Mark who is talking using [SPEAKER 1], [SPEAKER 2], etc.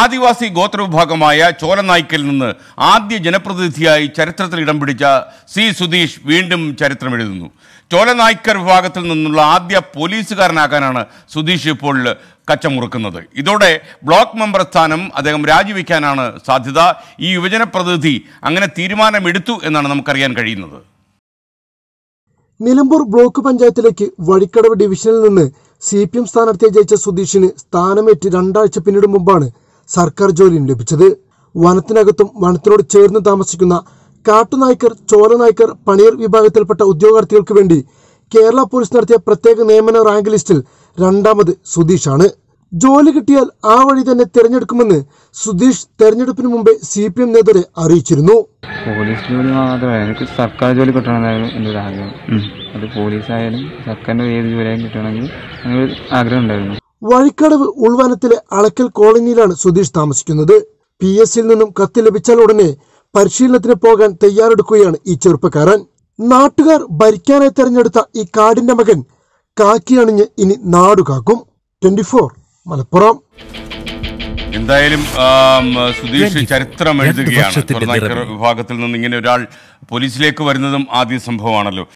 [SPEAKER 1] ആദിവാസി ഗോത്രവിഭാഗമായ ചോലനായ്ക്കിൽ നിന്ന് ആദ്യ ജനപ്രതിനിധിയായി ചരിത്രത്തിൽ ഇടം പിടിച്ച സി സുധീഷ് വീണ്ടും ചരിത്രം എഴുതുന്നു ചോലനായ്ക്കർ വിഭാഗത്തിൽ നിന്നുള്ള ആദ്യ പോലീസുകാരനാകാനാണ് സുധീഷ് ഇപ്പോൾ കച്ചമുറുക്കുന്നത് ഇതോടെ ബ്ലോക്ക് മെമ്പർ സ്ഥാനം അദ്ദേഹം രാജിവെക്കാനാണ് സാധ്യത ഈ യുവജന പ്രതിനിധി അങ്ങനെ തീരുമാനമെടുത്തു എന്നാണ് നമുക്കറിയാൻ കഴിയുന്നത്
[SPEAKER 2] നിലമ്പൂർ ബ്ലോക്ക് പഞ്ചായത്തിലേക്ക് വഴിക്കടവ് ഡിവിഷനിൽ നിന്ന് സി പി എം സ്ഥാനാർത്ഥിയെ ജയിച്ച സുധീഷിന് സ്ഥാനമേറ്റ് രണ്ടാഴ്ച പിന്നിടും മുമ്പാണ് സർക്കാർ ജോലിയും ലഭിച്ചത് വനത്തിനകത്തും വനത്തിനോട് ചേർന്ന് താമസിക്കുന്ന കാട്ടുനായ്ക്കർ ചോരനായ്ക്കർ പണിയർ വിഭാഗത്തിൽപ്പെട്ട ഉദ്യോഗാർത്ഥികൾക്ക് വേണ്ടി കേരള പോലീസ് നടത്തിയ പ്രത്യേക നിയമന റാങ്ക് ലിസ്റ്റിൽ രണ്ടാമത് സുധീഷാണ് ജോലി കിട്ടിയാൽ ആ വഴി തന്നെ തിരഞ്ഞെടുക്കുമെന്ന് സുധീഷ് തെരഞ്ഞെടുപ്പിന് മുമ്പേ സി പി എം നേതാരെ അറിയിച്ചിരുന്നു പോലീസ് ജോലി
[SPEAKER 3] മാത്രമേ എനിക്ക് സർക്കാർ ജോലി കിട്ടണമെന്നായാലും എൻ്റെ ഒരു ആഗ്രഹം അത് പോലീസായാലും സർക്കാരിൻ്റെ ഏത് ജോലിയായാലും കിട്ടണമെങ്കിൽ അങ്ങനെ ആഗ്രഹം ഉണ്ടായിരുന്നു
[SPEAKER 2] വഴിക്കടവ് ഉൾവനത്തിലെ അളക്കൽ കോളനിയിലാണ് സുധീഷ് താമസിക്കുന്നത് പി സിയിൽ നിന്നും കത്ത് ലഭിച്ചാൽ ഉടനെ പരിശീലനത്തിന് പോകാൻ തയ്യാറെടുക്കുകയാണ് ഈ ചെറുപ്പക്കാരൻ നാട്ടുകാർ ഭരിക്കാനായി തെരഞ്ഞെടുത്ത ഈ കാടിന്റെ മകൻ അണിഞ്ഞ് ഇനി നാടുകാക്കും ട്വന്റി ഫോർ മലപ്പുറം
[SPEAKER 1] എന്തായാലും സുധീഷ് ചരിത്രം എഴുതുകയാണ് വിഭാഗത്തിൽ നിന്ന് ഇങ്ങനെ ഒരാൾ പോലീസിലേക്ക് വരുന്നതും ആദ്യ സംഭവമാണല്ലോ